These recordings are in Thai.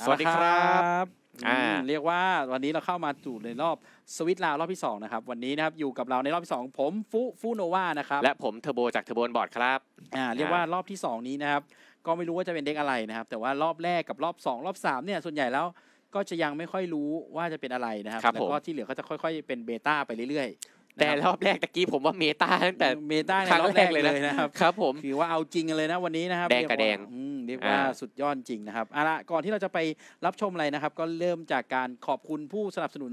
สวัสดีครับอ่าเรียกว่าวันนี้เราเข้ามาจู่ในรอบสวิตลาวรอบที่2นะครับวันนี้นะครับอยู่กับเราในรอบที่ 2 ผมฟุฟูโนวานะครับและผมเทอร์โบจากเทอร์โบนบอร์ดครับอ่าเรียกว่ารอบที่ 2 นี้นะครับก็ไม่รู้ว่าจะเป็นเด็กอะไรนะครับแต่ว่ารอบแรกกับรอบ 2 รอบ 3เนี่ยส่วนใหญ่แล้วก็จะยังไม่ค่อยรู้ว่าจะเป็นอะไรนะครับแล้วก็ที่เหลือก็จะค่อยๆ เป็นเบต้าไปเรื่อยๆแต่รอบแรกตะกี้ผมว่าเมตาตั้งแต่เมตาในรอบแรกเลยนะครับครับผมถือว่าเอาจริงเลยนะวันนี้นะครับแดงกับแดงอืเรียกว่าสุดยอดจริงนะครับเอาละก่อนที่เราจะไปรับชมอะไรนะครับ ก็เริ่มจากการขอบคุณผู้สนับสนุน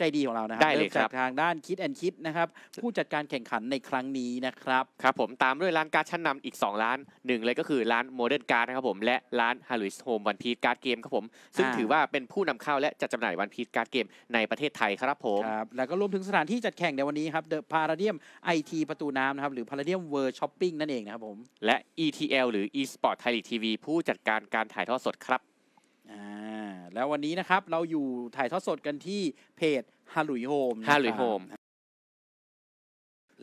ใจดีของเรานะครับได้เลยครับทางด้านคิดแอนคิดนะครับ ผู้จัดการแข่งขันในครั้งนี้นะครับครับผมตามด้วยร้านการ์ดชั้นนำอีก2ร้านหนึ่งเลยก็คือร้านโมเดิร์นการ์ดนะครับผมและร้านฮารุสโฮมวันพีการ์ดเกมครับผมซึ่งถือว่าเป็นผู้นำเข้าและจัดจาหน่ายวันพีการ์ดเกมในประเทศไทยครับผมครับแล้วก็รวมถึงสถานที่จัดแข่งในวันนี้ครับเดอะพาราเดียมไอทีประตูน้ำนะครับหรือพาราเดียมเวิร์ชช้อปปิ้งนั่นเองนะครับผม และ ETL หรือ eSport Thai l e a g ที TV ผู้จัดการการถ่ายทอดสดครับอ่าแล้ววันนี้นะครับ เราอยู่ถ่ายทอดสดกันที่เพจฮาลุยโฮมฮาลุยโฮม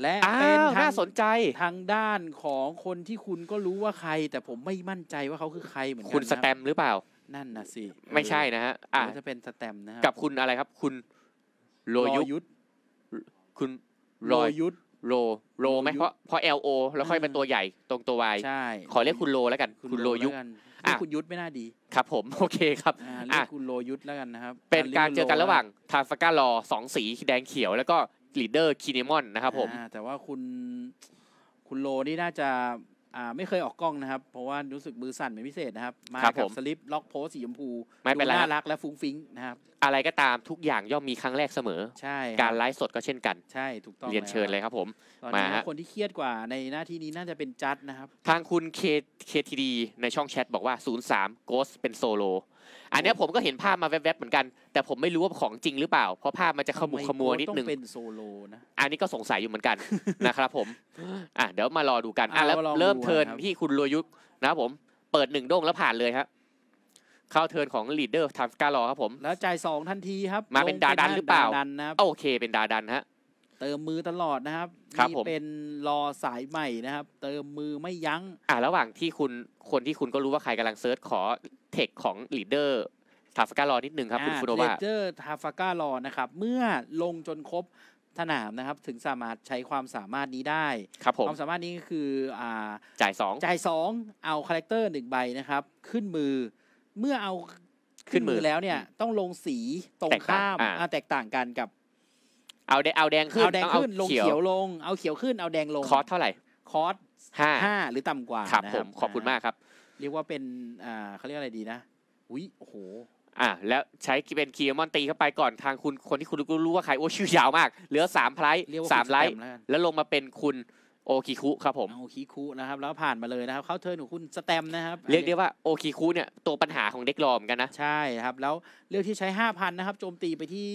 และเป็นท่าสนใจทางด้านของคนที่คุณก็รู้ว่าใคร แต่ผมไม่มั่นใจว่าเขาคือใครเหมือนกันคุณสแตมหรือเปล่า นั่นนะสิ ไม่ใช่นะฮะอ่าจะเป็นสแตมนะกับคุณอะไรครับ คุณโรยุทธคุณรอยยุทธโรโรไหมเพราะเพราะ L O แล้วค่อยเป็นตัวใหญ่ตรงตัว Y ใช่ขอเรียกคุณโรแล้วกัน คุณโรยุทธอ่ะคุณยุทธไม่น่าดีครับ ผม โอเคครับอ่ะคุณโลยุทธแล้วกันนะครับเป็นการเจอกันระหว่าง ทาฟก้ารอสองสีแดงเขียว แล้วก็ลีดเดอร์คีเนมอนนะครับผมแต่ว่าคุณ คุณโลนี่น่าจะ่าไม่เคยออกกล้องนะครับ เพราะว่ารู้สึกมือสั่นเป็นพิเศษนะครับ มาแบกับสลิปล็อกโพสสีชมพูไม่เป็นไรดูน่ารักและฟุ้งฟิ้งนะครับอะไรก็ตามทุกอย่างย่อมมีครั้งแรกเสมอ ใช่การไลฟ์สดก็เช่นกันใช่ถูกต้องเรียนเชิญเลยครับผมตอนนี้มาคนที่เครียดกว่าในหน้าที่นี้น่าจะเป็นจัดนะครับ ทางคุณเคทีดีในช่องแชทบอกว่า 03ามโกสเป็นโซโลอันนี้ผมก็เห็นภาพมาแวบๆเหมือนกัน แต่ผมไม่รู้ว่าของจริงหรือเปล่าเพราะภาพมันจะขมุกขมัวนิดนึงเป็นโซโลนะอันนี้ก็สงสัยอยู่เหมือนกันนะครับ ผม อ่ะเดี๋ยวมารอดูกันอ่ะแล้วเริ่มเทิร์นที่คุณรยุกนะผมเปิดหนึ่งโด่งแล้วผ่านเลยครับเข้าเทิร์นของลีดเดอร์ทามสกาลอครับผม แล้วจ่ายสองทันทีครับมาเป็นดาดันหรือเปล่าโอเคเป็นดาดันฮะเติมมือตลอดนะครับครับผมเป็นรอสายใหม่นะครับ เติมมือไม่ยั้งอ่าระหว่างที่คุณ คนที่คุณก็รู้ว่าใครกำลังเซิร์ชขอ เทคของลีดเดอร์ทาฟาการอนิดนึงครับคุณฟูโนบะเลเจอร์ทาฟาการอนะครับ เมื่อลงจนครบสนามนะครับ ถึงสามารถใช้ความสามารถนี้ได้ครับผมความสามารถนี้ก็คืออ่า จ่ายสองจ่ายสองเอาคาแรคเตอร์หนึ่งใบนะครับขึ้นมือ เมื่อเอาขึ้นมือแล้วเนี่ยต้องลงสีตรงข้าม แตกต่างกันกับเอาแดงเอาแดงขึ้นเอาแดงขึ้นลงเขียวลง เอาเขียวขึ้น เอาแดงลง คอสเท่าไหร่คอสห้าหรือต่ำกว่าครับผมขอบคุณมากครับ เรียกว่าเป็นอ่าเขาเรียกอะไรดีนะ อุ้ยโอ้โหอ่าแล้วใช้เป็นคีย์มอนตีเข้าไปก่อนทางคุณคนที่คุณรู้ว่าใครโอ้ชื่อยาวมากเหลือสามไพร์สามไลท์แล้วลงมาเป็นคุณโอคิคุครับผมโอคิคุนะครับแล้วผ่านมาเลยนะครับเข้าเทิร์นของคุณสเต็มนะครับ เรียกได้ว่าโอคิคุเนี่ยตัวปัญหาของเด็กรอมกันนะใช่ครับ แล้วเลือกที่ใช้ห้าพันนะครับ โจมตีไปที่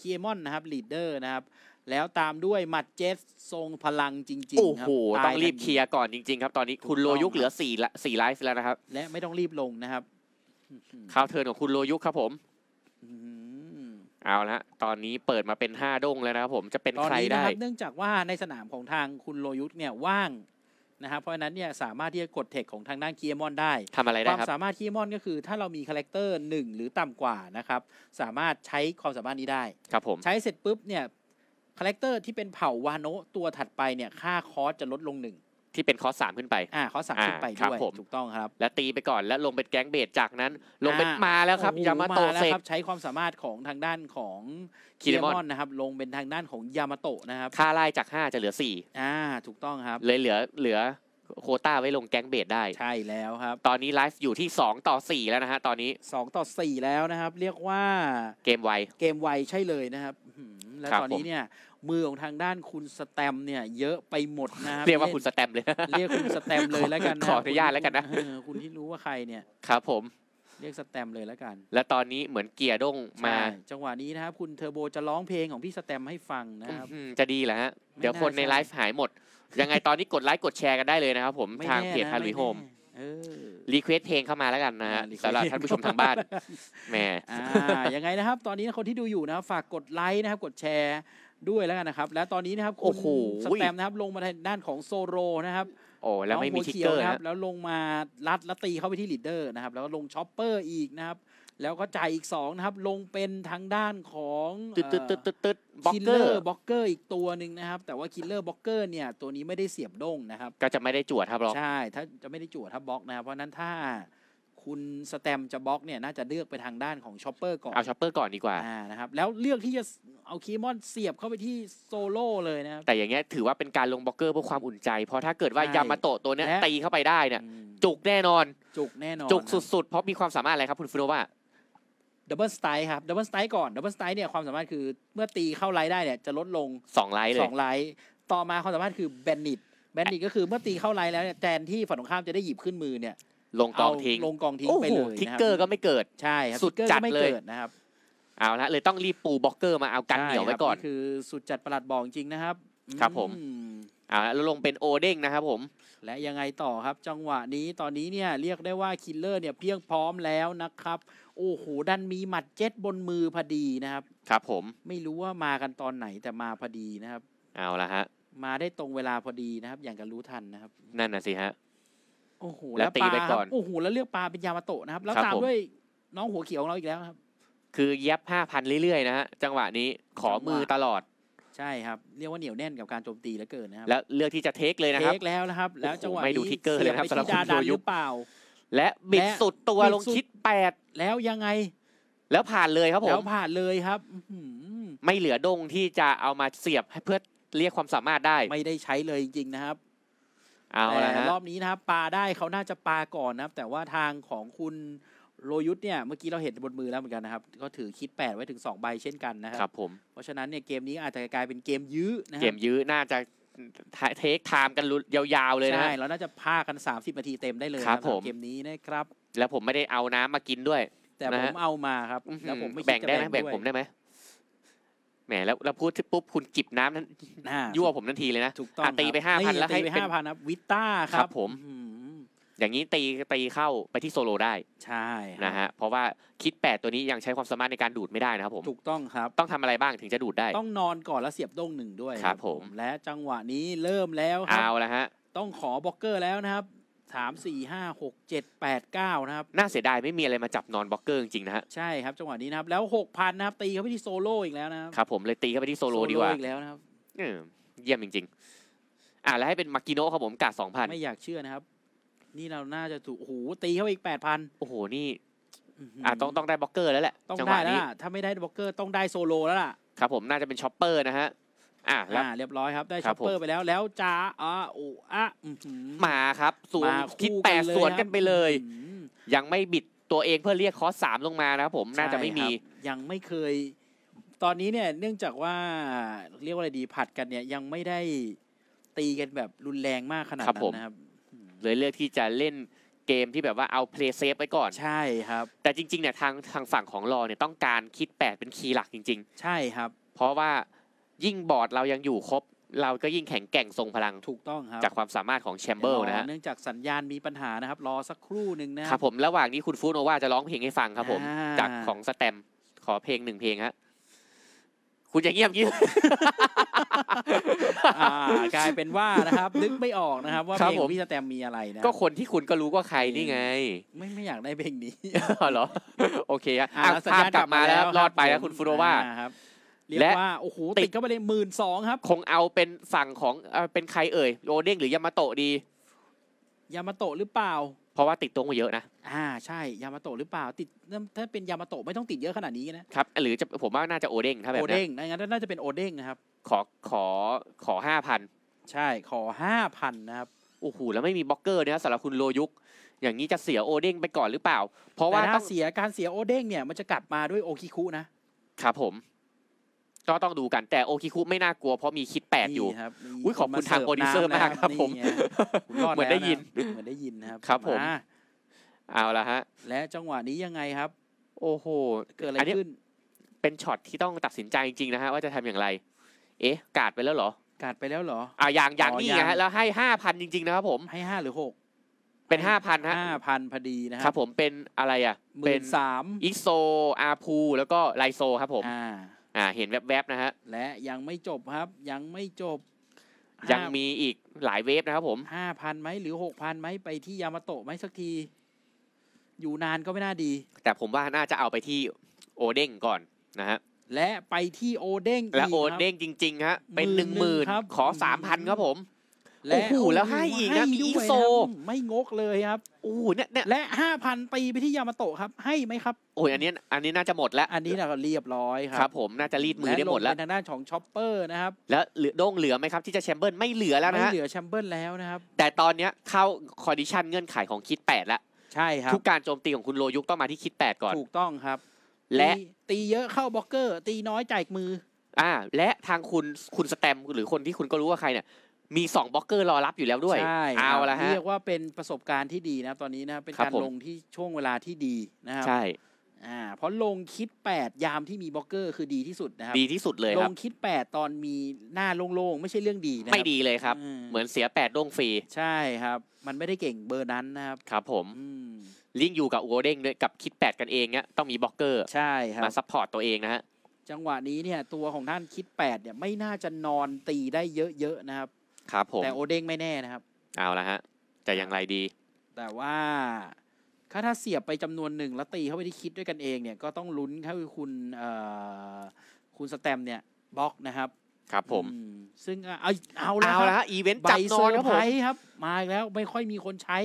คีเอมอนนะครับลีดเดอร์นะครับ แล้วตามด้วยมัดเจสทรงพลังจริงๆครับโอ้โหต้องรีบเคลียร์ก่อนจริงๆครับตอนนี้คุณโลยุกเหลือสี่ละสี่ไลฟ์แล้วนะครับและไม่ต้องรีบลงนะครับข่าวเทิร์นของคุณโลยุกครับผมเอาละตอนนี้เปิดมาเป็นห้าดงแล้วนะครับผม จะเป็นนนใครได้เนื่องจากว่าในสนามของทางคุณโลยุทธเนี่ยว่างนะครับ เพราะฉะนั้นเนี่ยสามารถที่จะกดเทคของทางด้านคียมอนได้ทำอะไรได้ครับ ความสามารถคียมอนก็คือถ้าเรามีคาแรคเตอร์หนึ่งหรือต่ำกว่านะครับ สามารถใช้ความสามารถนี้ได้ ครับผม ใช้เสร็จปุ๊บเนี่ยคาแรคเตอร์ที่เป็นเผ่าวานโนตัวถัดไปเนี่ยค่าคอสจะลดลงหนึ่งที่เป็นคอสามขึ้นไป อ่า ข้อสามขึ้นไปด้วย ถูกต้องครับ และตีไปก่อน แล้วลงเป็นแก๊งเบสจากนั้น ลงเป็นมาแล้วครับ ยามาโตะ้เซกใช้ความสามารถของทางด้านของคิเิมอนนะครับ ลงเป็นทางด้านของยามาโตะนะครับค่าไล่จาก 5 จะเหลืออ่า ถูกต้องครับ เลยเหลือ เหลือโคต้าไว้ลงแก๊งเบดได้ ใช่แล้วครับ ตอนนี้ไลฟ์อยู่ที่ 2 ต่อ 4 แล้วนะฮะ ตอนนี้สองต่อสี่แล้วนะครับ เรียกว่าเกมไว เกมไวใช่เลยนะครับ และวตอนนี้เนี่ยมือของทางด้านคุณสแตมเนี่ยเยอะไปหมดนะครับเรียกว่าคุณสแตมเลยเรียกคุณสแตมเลยแล้วกันขออนุญาตแล้วกันนะคุณที่รู้ว่าใครเนี่ยครับผมเรียกสแตมเลยแล้วกัน และตอนนี้เหมือนเกียร์ด้งมา จังหวะนี้นะครับคุณเทอร์โบจะร้องเพลงของพี่สแตมให้ฟังนะครับจะดีแห้วฮะเดี๋ยวคนในไลฟ์หายหมด ยังไงตอนนี้กดไลค์กดแชร์กันได้เลยนะครับผมทางเพจฮารุยโฮมรีเควสเพลงเข้ามาแล้วกันนะฮะสำหรับท่านผู้ชมทางบ้านแหมยังไงนะครับ ตอนนี้คนที่ดูอยู่นะฝากกดไลค์นะครับกดแชร์ด้วยแล้วกันนะครับและตอนนี้นะครับโอ้โหสแตมนะครับลงมาทางด้านของโซโรนะครับ โอ้แล้วไม่มีทิกเกอร์นะครับแล้วลงมาลัดและตีเข้าไปที่ลีดเดอร์นะครับแล้วก็ลงช็อปเปอร์อีกนะครับแล้วก็จ่ายอีก2นะครับ ลงเป็นทางด้านของตึ๊ดตึ๊ดตึ๊ดตึ๊ดตึ๊ดคิลเลอร์บล็อกเกอร์อีกตัวหนึ่งนะครับ แต่ว่าคิลเลอร์บล็อกเกอร์เนี่ยตัวนี้ไม่ได้เสียบด้งนะครับ ก็จะไม่ได้จวดครับบล็อกใช่ถ้าจะไม่ได้จวดถ้าบบล็อกนะครับ เพราะนั้นถ้าคุณสแตมจะบล็อกเนี่ยน่าจะเลือกไปทางด้านของชอปเปอร์ก่อน เอาชอปเปอร์ก่อนดีกว่าอ่านะครับแล้วเลือกที่จะเอาคีมอนเสียบเข้าไปที่โซโล่เลยนะครับ แต่อย่างเงี้ยถือว่าเป็นการลงบล็อกเกอร์เพื่อความอุ่นใจ เพราะถ้าเกิดว่ายามาโตะตัวเนี้ยตีเข้าไปได้เนี่ยจุกแน่นอนจุกแน่นอน จุกสุดๆ เพราะมีความสามารถอะไรครับคุณฟิโนว่าดับเบิลสไตล์ครับดับเบิลสไตล์ก่อนดับเบิลสไตล์เนี่ยความสามารถคือเมื่อตีเข้าไลท์ได้เนี่ยจะลดลง2ไลท์เลยสองไลท์ต่อมาความสามารถคือแบนนิดแบนนิดก็คือเมื่อตีเข้าไลท์แล้วเนี่ยแทนที่ฝั่งตรงข้ามจะได้หยิบขึ้นมือเนี่ยลงกองทิ้งลงกองทิ้งไปเลยทิกเกอร์ก็ไม่เกิดใช่สุดจัดเลยนะครับ เอาละเลยต้องรีบปูบล็อกเกอร์มาเอากันเหนียวไว้ก่อนคือ สุดจัดประหลัดบอกจริงนะครับ ครับผม เอาละลงเป็นโอเด้งนะครับผม และยังไงต่อครับจังหวะนี้ตอนนี้เนี่ย เรียกได้ว่าคิลเลอร์เนี่ยเพียงพร้อมแล้วนะครับ โอ้โหดันมีหมัดเจ็ดบนมือพอดีนะครับครับผมไม่รู้ว่ามากันตอนไหนแต่มาพอดีนะครับ เอาละฮะมาได้ตรงเวลาพอดีนะครับ อย่างกันรู้ทันนะครับ นั่นน่ะสิฮะโอ้โหแล้วตีไปก่อนโอ้โหแล้วเลือกปลาเป็นยามาโตะนะครับ แล้วตามด้วยน้องหัวเขียวของเราอีกแล้วครับ คือเย็บห้าพันเรื่อยๆนะฮะจังหวะนี้ขอมือตลอดใช่ครับเรียกว่าเหนียวแน่นกับการโจมตีแล้วเกินนะครับแล้วเลือกที่จะเทคเลยนะครับเทคแล้วนะครับ แล้วจังหวะไม่ดูทิกเกอร์เลยครับสำหรับคุณโยยุเปล่าและบิดสุดตัวลงคิดแปดแล้วยังไง แล้วผ่านเลยครับผมแล้วผ่านเลยครับไม่เหลือดงที่จะเอามาเสียบให้เพื่อเรียกความสามารถได้ไม่ได้ใช้เลยจริงๆนะครับเอาละรอบนี้นะครับปาได้เขาน่าจะปาก่อนนะครับแต่ว่าทางของคุณโรยุทธเนี่ย เมื่อกี้เราเห็นบนมือแล้วเหมือนกันนะครับก็ถือคิดแปดไว้ถึง 2 ใบเช่นกันนะครับรบผมเพราะฉะนั้นเนี่ยเกมนี้อาจจะกลายเป็นเกมยื้อนะเกมยื้อน่าจะเทคไทม์กันยาว ๆเลยนะใช่เราน่าจะพากัน30นาทีเต็มได้เลยครับเกมนี้นะครับ แล้วผมไม่ได้เอาน้ำมากินด้วย แต่ผมเอามาครับแล้วผมไม่แบ่งได้ไหมแบ่งผมได้ไหมแหมแล้วแล้วพูดปุ๊บคุณกิบน้ำนั้น่ยั่วผมทันทีเลยนะถูกต้องตีไปห้าพันแล้วให้ไปเป็ห้านพันนะวิต้าครับผมอย่างนี้ตีตีเข้าไปที่โซโลได้ ใช่นะฮะเพราะว่าคิดแปดตัวนี้ยังใช้ความสามารถในการดูดไม่ได้นะครับผมถูกต้องครับต้องทำอะไรบ้างถึงจะดูดได้ ต้องนอนก่อนแล้วเสียบด้งหนึ่งด้วย ครับผม และจังหวะนี้เริ่มแล้วครับเอาละฮะ ต้องขอบล็อกเกอร์แล้วนะครับสามสี่ห้าหกเจ็ดแปดเก้านะครับน่าเสียดายไม่มีอะไรมาจับนอนบล็อกเกอร์จริงนะฮะใช่ครับจังหวะนี้นะครับ แล้วหกพันนะครับ ตีเข้าไปที่โซโล่อีกแล้วนะครับผมเลยตีเข้าไปที่โซโล่ดีกว่าอีกแล้วนะครับเยี่ยมจริงๆ อ่าแล้วให้เป็นมากิโนะครับผมกาดสองพันไม่อยากเชื่อนะครับนี่เราน่าจะถูกโอ้โหตีเข้าไปอีกแปดพันโอ้โหนี่อ่าต้องต้องได้บล็อกเกอร์แล้วแหละต้องได้แล้วถ้าไม่ได้บล็อกเกอร์ต้องได้โซโล่แล้วล่ะครับผมน่าจะเป็นช็อปเปอร์นะฮะอ่ะแล้วาเรียบร้อยครับได้ช็อปเปอร์ไปแล้วแล้วจ้าอ่าอ้อะออหมาครับสวนคิดแปดสวนกันไปเลย ยังไม่บิดตัวเองเพื่อเรียกคอสสามลงมานะครับผมน่าจะไม่มียังไม่เคย ตอนนี้เนี่ยเนื่องจากว่าเรียกว่าอะไรดีผัดกันเนี่ยยังไม่ได้ตีกันแบบรุนแรงมากขนาดนั้นนะครับเลยเลือกที่จะเล่นเกมที่แบบว่าเอาเพลย์เซฟไว้ก่อนใช่ครับ แต่จริงๆเนี่ยทางทางฝั่งของรอเนี่ยต้องการคิดแปดเป็นคีย์หลักจริงๆ ใช่ครับ เพราะว่ายิ่งบอร์ดเรายังอยู่ครบ เราก็ยิ่งแข็งแกร่งทรงพลังถูกต้องครับจากความสามารถของแชมเบอร์นะฮะเนื่องจากสัญญาณมีปัญหานะครับ รอสักครู่หนึ่งนะครับผมระหว่างนี้คุณฟูโนว่าจะร้องเพลงให้ฟังครับ ผมจากของสแตม ขอเพลงหนึ่งเพลงฮะคุณจะเงียบยิ้มกลายเป็นว่านะครับ นึกไม่ออกนะครับว่าเพลงพี่สแตมมีอะไรนะก็คนที่คุณก็รู้ว่าใครนี่ไง ไม่ไม่อยากได้เพลงนี้เหรอ โอเคอ่ะภาพกลับมาแล้วรอดไปแล้วคุณฟูโนว่าครับเรียกว่าโอ้โหติดเข้าไปเลยหมื่นสองครับคงเอาเป็นฝั่งของเป็นใครเอ่ยโรเด้งหรือยามาโตะดี ยามาโตะหรือเปล่า เพราะว่าติดตัวมาเยอะนะ อ่า ใช่ ยามาโตะหรือเปล่า ติดถ้าเป็นยามาโตะไม่ต้องติดเยอะขนาดนี้นะ ครับ หรือจะผมว่าน่าจะโอเด้งถ้าแบบโอเด้งงั้นน่าจะเป็นโอเด้งนะครับ ขอขอขอห้าพันใช่ขอห้าพันนะครับ โอ้โหแล้วไม่มีบล็อกเกอร์นะสำหรับคุณโลยุกอย่างนี้จะเสียโอเด้งไปก่อนหรือเปล่า เพราะว่าถ้าเสียการเสียโอเด้งเนี่ยมันจะกลับมาด้วยโอคิคุนะครับผมก็ต้องดูกันแต่โอคิคุไม่น่ากลัวเพราะมีคิดแปดอยู่ครับอุ้ยขอบคุณทางโปรดิวเซอร์มากครับ ผมเหมือนได้ยินเหมือนได้ยินนะครับครับ ผมเอาละฮะและจังหวะนี้ยังไงครับ โอ้โห เกิดอะไรขึ้นเป็นช็อตที่ต้องตัดสินใจจริงๆนะฮะ ว่าจะทำอย่างไร เอ๊ะ กาดไปแล้วเหรอ กาดไปแล้วเหรออ่าอย่างอย่างนี้นะฮะแล้วให้ห้าพันจริง ๆนะครับ ผมให้ห้าหรือหกเป็นห้าพันฮะห้าพันพอดีนะครับผมเป็นอะไรอ่ะเป็นสามอิโซอาพู แล้วก็ไลโซครับ ผมอ่าอ่าเห็นแวบๆนะฮะ และยังไม่จบครับ ยังไม่จบ ยังมีอีกหลายเวฟนะครับผมห้าพันไหมหรือหกพันไหมไปที่ยามาโตะไหมสักที อยู่นานก็ไม่น่าดี แต่ผมว่าน่าจะเอาไปที่โอเด้งก่อนนะฮะและไปที่โอเด้งและโอเด้งจริง ๆ ฮะเป็นหนึ่งหมื่นขอสามพันครับผมและโอ้โหแล้วให้อีกนะมีอีโซไม่งกเลยครับโอ้โหเนี่ยเนี่ยและห้าพันตีไปที่ยามาโตะครับ ให้ไหมครับโอ้ยอันนี้อันนี้น่าจะหมดแล้ว อันนี้เราเรียบร้อยครับครับผมน่าจะรีดมือได้หมดแล้วทางด้านของช็อปเปอร์นะครับ แล้วเหลือโด่งเหลือไหมครับที่จะแชมเบิลไม่เหลือแล้วนะไม่เหลือแชมเบิลแล้วนะครับ แต่ตอนเนี้ยเข้าคอดิชันเงื่อนไขของคิดแปดแล้วใช่ครับทุกการโจมตีของคุณโลยุกต้องมาที่คิดแปดก่อนถูกต้องครับ และตีเยอะเข้าบล็อกเกอร์ ตีน้อยจ่ายมือ อ่า และทางคุณคุณสแตมหรือคนที่คุณก็รู้ว่าใครเนี่ยมีสองบล็อกเกอร์รอรับอยู่แล้วด้วยใช่เอาละฮะเรียกว่าเป็นประสบการณ์ที่ดีนะ ตอนนี้นะเป็นการลงที่ช่วงเวลาที่ดีนะครับใช่อ่าเพราะลงคิด 8 ยามที่มีบล็อกเกอร์ คือดีที่สุดนะครับ ดีที่สุดเลยครับ ลงคิด 8 ตอนมีหน้าโล่งๆไม่ใช่เรื่องดีนะไม่ดีเลยครับ เหมือนเสีย8โล่งฟรีใช่ครับมันไม่ได้เก่งเบอร์นั้นนะครับ ครับผมลิงอยู่กับโอเด้งด้วยกับคิด 8 กันเองเนี้ยต้องมีบล็อกเกอร์ใช่ครับมาซัพพอร์ตตัวเองนะฮะ จังหวะนี้เนี่ยตัวของท่านคิด 8 เนี่ยไม่น่าจะนอนตีได้เยอะๆนะครับครับผมแต่โอเด้งไม่แน่นะครับ เอาละฮะ จะอย่างไรดี แต่ว่าถ้าถ้าเสียบไปจำนวนหนึ่งแล้วตีเข้าไปที่คิดด้วยกันเองเนี่ยก็ต้องลุ้นถ้าคุณคุณสแตมเนี่ยบล็อกนะครับ ครับผมซึ่งเอาเอาแล้วเอาละอีเวนต์จับนอนครับผมครับ มาแล้วไม่ค่อยมีคนใช้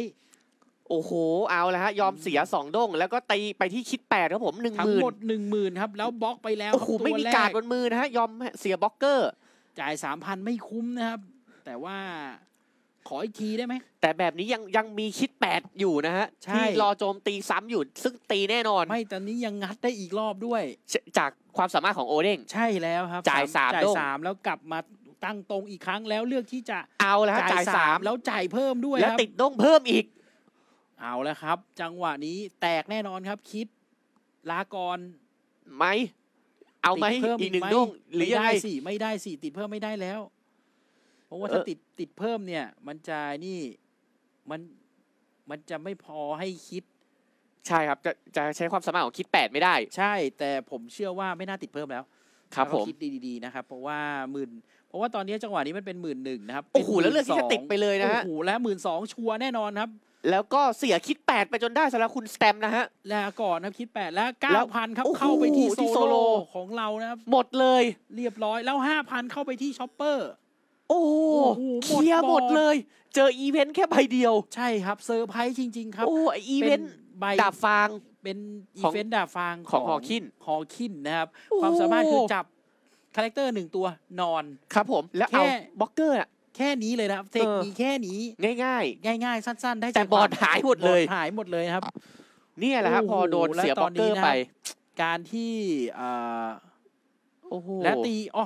โอ้โหเอาละฮะ ยอมเสียสองด้ง แล้วก็ตีไปที่คิดแปดครับผมหนึ่งหมื่นทั้งหมดหนึ่งหมื่นครับ แล้วบล็อกไปแล้วโอ้โหไม่มีการบนมือนะฮะยอมเสียบล็อกเกอร์ จ่ายสามพันไม่คุ้มนะครับแต่ว่าขออีกทีได้ไหม แต่แบบนี้ยังยังมีคิดแปดอยู่นะฮะที่รอโจมตีซ้ำอยู่ซึ่งตีแน่นอนไม่ตอนนี้ยังงัดได้อีกรอบด้วย จากความสามารถของโอเด้งใช่แล้วครับ จ่ายสามจ่ายสามแล้วกลับมาตั้งตรงอีกครั้งแล้วเลือกที่จะเอาแล้วจ่ายสามแล้วจ่ายเพิ่มด้วยแล้วติดต้องเพิ่มอีก เอาแล้วครับ จังหวะนี้แตกแน่นอนครับ คิด ลากรไหมเอาไหมอีกหนึ่งด้งหรือไยังได้ไ้สิไม่ได้สิติดเพิ่มไม่ได้แล้วเพราะว่าถ้าติดติดเพิ่มเนี่ย มันจะนี่มันมันจะไม่พอให้คิด ใช่ครับ จะจะใช้ความสามารถของคิดแปดไม่ได้ใช่ แต่ผมเชื่อว่าไม่น่าติดเพิ่มแล้ว ครับผมคิดดีๆนะครับเพราะว่าหมื่นเพราะว่าตอนนี้จังหวะนี้มันเป็นหมื่นหนึ่งนะครับโอ้โหแล้วเลือกที่จะติดไปเลยนะฮะโอ้โหแล้วหมื่นสองชัวร์แน่นอนครับ แล้วก็เสียคิดแปดไปจนได้สำหรับคุณสแตมนะฮะ แล้วก่อนนะคิดแปดแล้วเก้าพันครับเข้าไปที่โซโลของเรานะครับหมดเลยเรียบร้อยแล้วห้าพันเข้าไปที่ช็อปเปอร์โอ้โห เคลียหมดเลย เจออีเวนต์แค่ใบเดียวใช่ครับเซอร์ไพรส์จริงๆครับโอ้อีเวนต์ใบดาบฟาง เป็นอีเวนต์ดาบฟาง ของฮอคินฮอคินนะครับ ความสามารถคือจับ คาแรคเตอร์หนึ่งตัวนอนครับผมแล้วเอาบล็อกเกอร์อะแค่นี้เลยนะครับ เทคนีแค่นี้ ง่ายๆ ง่ายๆ สั้นๆ ได้แต่บอดหายหมดเลยหายหมดเลยครับนี่แหละครับ พอโดนเสียบล็อกเกอร์ไป การที่โอ้โหและตีอ๋อ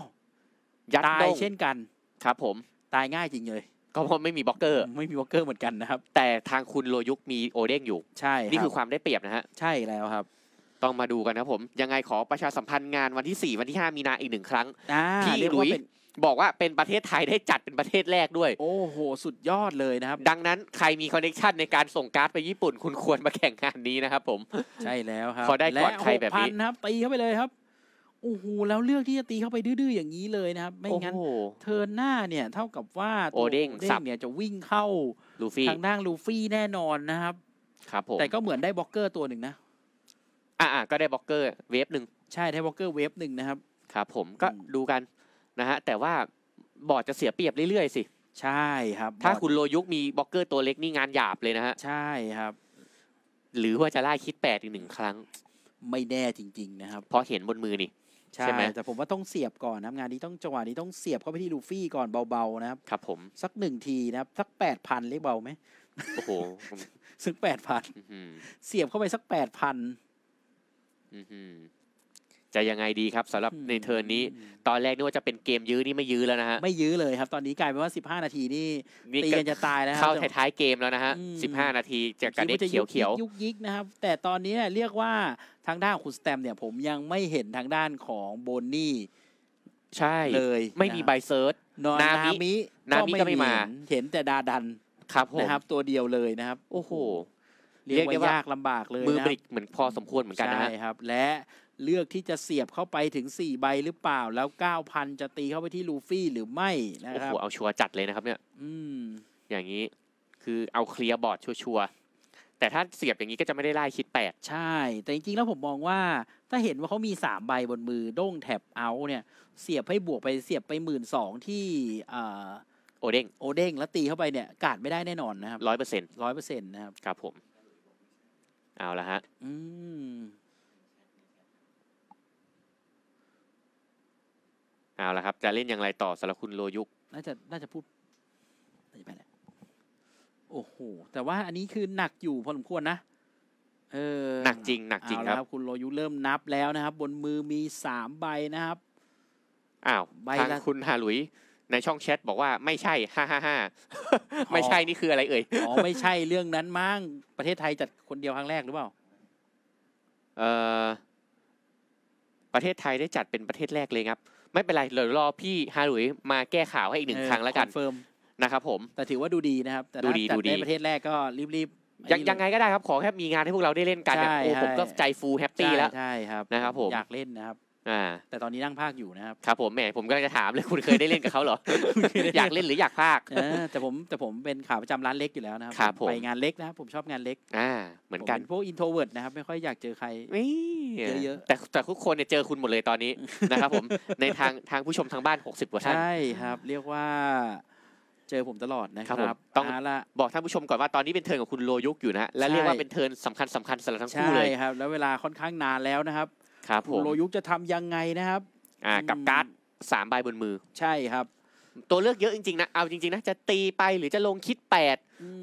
ยัดตายเช่นกันครับผมตายง่ายจริงเลยก็เพราะไม่มีบล็อกเกอร์ ไม่มีบล็อกเกอร์เหมือนกันนะครับแต่ทางคุณโลยุกมีโอเด้งอยู่ ใช่นี่คือความได้เปรียบนะฮะใช่แล้วครับ ต้องมาดูกันนะผม ยังไงขอประชาสัมพันธ์งานวันที่ 4 วันที่5มีนาอีกหนึ่งครั้งที่ลุยบอกว่าเป็นประเทศไทยได้จัดเป็นประเทศแรกด้วยโอ้โห สุดยอดเลยนะครับ ดังนั้นใครมีคอนเนคชันในการส่งการ์ดไปญี่ปุ่นคุณควรมาแข่งงานนี้นะครับ ผมใช่แล้วครับขอได้ก่อนใครแบบนี้ครับตีเข้าไปเลยครับโอ้โหแล้วเลือกที่จะตีเข้าไปดื้อๆอย่างนี้เลยนะครับไม่งั้นเทินหน้าเนี่ย เท่ากับว่าโอเด้งเนี่ยจะวิ่งเข้าทางด้านลูฟี่แน่นอนนะครับ ครับผมแต่ก็เหมือนได้บล็อกเกอร์ตัวหนึ่งนะ อ่าก็ได้บล็อกเกอร์เวฟหนึ่งใช่ได้บล็อกเกอร์เวฟหนึ่งนะครับครับผมก็ดูกันนะฮะแต่ว่าบอร์ดจะเสียเปรียบเรื่อยๆสิ ใช่ครับ ถ้าคุณโลยุกมีบล็อกเกอร์ตัวเล็กนี่งานหยาบเลยนะฮะใช่ครับ หรือว่าจะไล่คิดแปดอีกหนึ่งครั้ง ไม่แน่จริงๆ นะครับเพราะเห็นบนมือนี่ใช่ไหมแต่ผมว่าต้องเสียบก่อนนะงานนี้ต้องจังหวะนี้ต้องเสียบเข้าไปที่ลูฟี่ก่อนเบาๆนะครับ ครับผมสักหนึ่งทีนะครับ สักแปดพันเรียกเบาไหม โอ้โหสักแปดพันเสียบเข้าไปสักแปดพันจะยังไงดีครับสำหรับในเทิร์นนี้ ตอนแรกนึกว่าจะเป็นเกมยื้อนี่ไม่ยื้อแล้วนะฮะไม่ยื้อเลยครับ ตอนนี้กลายเป็นว่า15นาทีนี่ตีกันจะตายแล้ว เข้าท้ายๆเกมแล้วนะฮะ15นาทีจะกกะเด็กเขียวๆยุกยิกนะครับ แต่ตอนนี้เรียกว่าทางด้านคุณสแตมเนี่ย ผมยังไม่เห็นทางด้านของโบนนี่ใช่เลยไม่มีใบเซิร์ชนามินามิก็ไม่มาเห็นแต่ดาดันครับนะครับ ตัวเดียวเลยนะครับ โอ้โห เรียกได้ว่ายากลำบากเลยมือบริกเหมือนพอสมควรเหมือนกันนะใช่ครับ และเลือกที่จะเสียบเข้าไปถึง 4 ใบหรือเปล่าแล้ว 9,000 จะตีเข้าไปที่ลูฟี่หรือไม่นะครับ โอ้โหเอาชัวร์จัดเลยนะครับเนี่ย อืม อย่างนี้คือเอาเคลียร์บอร์ดชัวร์แต่ถ้าเสียบอย่างนี้ก็จะไม่ได้ไล่คิด 8 ใช่ แต่จริงๆ แล้วผมมองว่า ถ้าเห็นว่าเขามี 3 ใบบนมือด้งแท็บเอาเนี่ยเสียบให้บวกไปเสียบไปหมื่นสองที่โอเด้งโอเด้งแล้วตีเข้าไปเนี่ยกาดไม่ได้แน่นอนนะครับร้อยเปอร์เซ็นต์ร้อยเปอร์เซ็นต์นะครับครับผม เอาละฮะอืมเอาละครับจะเล่นอย่างไรต่อสารคุณโลยุก น่าจะน่าจะพูดน่าจะไปแหละโอ้โหแต่ว่าอันนี้คือหนักอยู่พอสมควรนะ เออหนักจริงหนักจริงครับ คุณโลยุเริ่มนับแล้วนะครับ บนมือมีสามใบนะครับ อ้าวทางคุณฮาลุย ในช่องแชทบอกว่าไม่ใช่ฮ่าฮ่าฮ่าไม่ใช่นี่คืออะไร เอ่ย อ๋อไม่ใช่เรื่องนั้นมั้งประเทศไทยจัดคนเดียวครั้งแรกหรือเปล่า เออประเทศไทยได้จัดเป็นประเทศแรกเลยครับไม่เป็นไรเดี๋ยวรอพี่ฮารุยมาแก้ข่าวให้อีกหนึ่งครั้งแล้วกันเฟิร์มนะครับผมแต่ถือว่าดูดีนะครับดูดีดูดีประเทศแรกก็รีบยังยังไงก็ได้ครับ ขอแค่มีงานให้พวกเราได้เล่นกันโอ้ผมก็ใจฟูแฮปปี้แล้วใช่ครับนะครับ ผมอยากเล่นนะครับแต่ตอนนี้นั่งภาคอยู่นะครับครับผมแหมผมก็จะถามเลยคุณเคยได้เล่นกับเขาเหรออยากเล่นหรืออยากภาคแต่ผมแต่ผมเป็นขาประจำร้านเล็กอยู่แล้วนะครับไปงานเล็กนะครับ ผมชอบงานเล็กอ่าเหมือนกันพวกอินโทรเวิร์ดนะครับ ไม่ค่อยอยากเจอใครเยอะๆแต่แต่ทุกคนเนี่ยเจอคุณหมดเลยตอนนี้นะครับผมในทางทางผู้ชมทางบ้าน 60กว่าท่านใช่ครับ เรียกว่า เจอผมตลอดนะครับต้องบอกท่านผู้ชมก่อนว่าตอนนี้เป็นเทิร์นของคุณโลยุกอยู่นะและเรียกว่าเป็นเทิร์นสำคัญสำคัญสำหรับทั้งคู่เลยครับแล้วเวลาค่อนข้างนานแล้วนะครับครับผมโลยุกจะทำยังไงนะครับ อ่ากับการ์ดสามใบบนมือ ใช่ครับ ตัวเลือกเยอะจริงๆนะเอาจริงๆนะจะตีไปหรือจะลงคิดแปด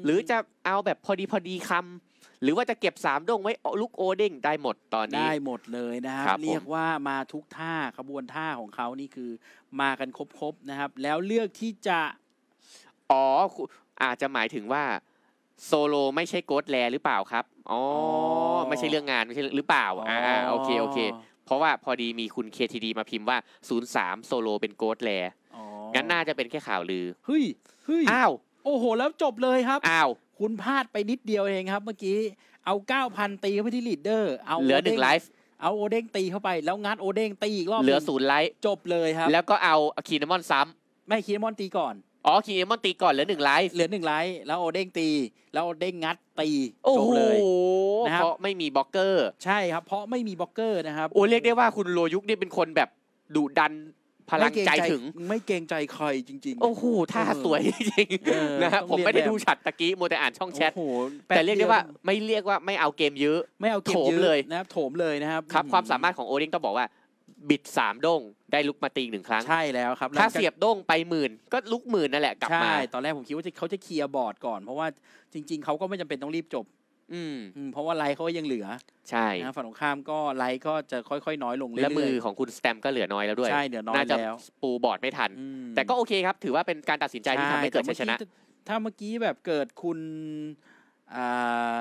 หรือจะเอาแบบพอดีพอดีคำหรือว่าจะเก็บสามดงไว้ลูกโอเด้งได้หมดตอนนี้ได้หมดเลยนะครับรบเรียกว่ามาทุกท่าขบวนท่าของเขานี่คือมากันครบๆนะครับ แล้วเลือกที่จะอ๋ออาจจะหมายถึงว่าโซโลไม่ใช่โกดแลหรือเปล่าครับ อ๋อ ไม่ใช่เรื่องงานไม่ใช่หรือเปล่า อ่า โอเค โอเค เพราะว่าพอดีมีคุณเคทีดีมาพิมพ์ว่า0มโซโลเป็นโกดแลงั้นน่าจะเป็นแค่ข่าวลือเฮ้ยเฮ้ยอ้าว โอ้โห แล้วจบเลยครับ อ้าว คุณพลาดไปนิดเดียวเองครับเมื่อกี้ เอา 9,000 ตีเข้าไปที่ลีดเดอร์เอาเหลือหนึ่งไลฟ์เอาโอเด้งตีเข้าไปแล้วงัดโอเด้งตีอีกรอบ เหลือศูนย์ไลฟ์ จบเลยครับ แล้วก็เอาคีนมอนซ้ำไม่คีนมอนตีก่อนอ๋อคีเอมอนตีก่อนเหลือหนึ่งไลฟ์เหลือหนึ่งไลฟ์แล้วโอเด้งตี แล้วโอเด้งงัดตีจบเลยนะครับเพราะไม่มีบล็อกเกอร์ ใช่ครับเพราะไม่มีบล็อกเกอร์นะครับโอ้เรียกได้ว่าคุณโลยุกเนี่ยเป็นคนแบบดุดันพลังใจถึงไม่เกรงใจใครจริง ๆ โอ้โห ท่าสวยจริงนะฮะผมไม่ได้ดูฉัดตะกี้มัวแต่อ่านช่องแชท แต่เรียกได้ว่า ไม่เรียกว่าไม่เอาเกมเยอะไม่เอาเกมเยอะเลยนะครับโถมเลยนะครับครับความสามารถของโอเด้งต้องบอกว่าบิดสามด้งได้ลุกมาตีหนึ่งครั้งใช่แล้วครับถ้าเสียบด้งไปหมื่นก็ลุกหมื่นนั่นแหละกลับมาใช่ตอนแรกผมคิดว่าเขาจะเคลียร์บอร์ดก่อน เพราะว่าจริงๆ เขาก็ไม่จำเป็นต้องรีบจบ อืมเพราะว่าไลท์เขายังเหลือ ใช่นะฝั่งตรงข้ามก็ ไลท์ก็จะค่อยๆ น้อยลงเรื่อยๆและมือของคุณสแตมก็เหลือน้อยแล้วด้วยใช่เหลือน้อยแล้วปูบอร์ดไม่ทัน แต่ก็โอเคครับ ถือว่าเป็นการตัดสินใจที่ทำให้เกิดชัยชนะ ถ้าเมื่อกี้แบบเกิดคุณอ่า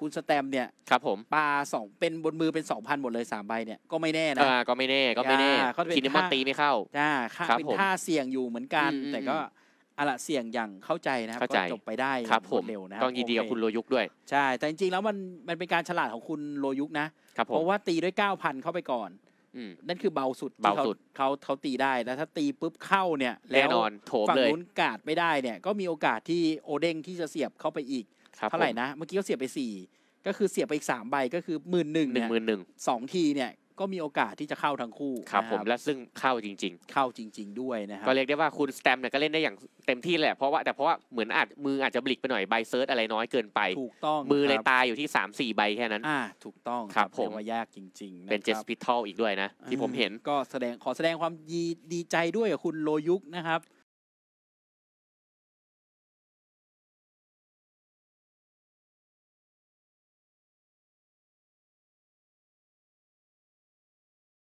คุณสแตมเนี่ยครับผมปลาสองเป็นบนมือเป็นสองพันหมดเลยสามใบเนี่ยก็ไม่แน่นะาก็ไม่แน่ก็ไม่แน่คินิมอนตีไม่เข้าจ้าค่าเป็นท่าเสี่ยงอยู่เหมือนกัน แต่ก็อะละเสี่ยงอย่างเข้าใจนะครับก็จบไปได้ครับผมเร็วนะต้องยินดีกับคุณโลยุกด้วยใช่ แต่จริงๆ แล้วมันมันเป็นการฉลาดของคุณโลยุกนะ เพราะว่าตีด้วยเก้าพันเข้าไปก่อนนั่นคือเบาสุดเบาสุดเขาเขาตีได้ แล้วถ้าตีปุ๊บเข้าเนี่ยแล้วฝั่งนู้นกาดไม่ได้เนี่ยก็มีโอกาสที่โอเด้งที่จะเสียบเข้าไปอีกเท่าไหร่นะเมื่อกี้เขาเสียไปสี่ก็คือเสียไปอีกสามใบก็คือหมื่นหนึ่งหนึ่งหมื่นหนึ่งสองทีเนี่ยก็มีโอกาสที่จะเข้าทั้งคู่ ครับผมและซึ่งเข้าจริงๆ เข้าจริงๆด้วยนะครับ ก็เรียกได้ว่าคุณสแตมเนี่ยก็เล่นได้อย่างเต็มที่แหละเพราะว่าแต่เพราะว่าเหมือนอาจมืออาจจะบลิกไปหน่อยใบเซิร์ชอะไรน้อยเกินไปถูกต้องมือเลยตายอยู่ที่ 3 4 ใบแค่นั้น อ่า ถูกต้องครับผมว่ายากจริงๆเป็นเจสปิทอลอีกด้วยนะ ที่ผมเห็นก็แสดงขอแสดงความดีดีใจด้วยกับคุณโลยุกนะครับ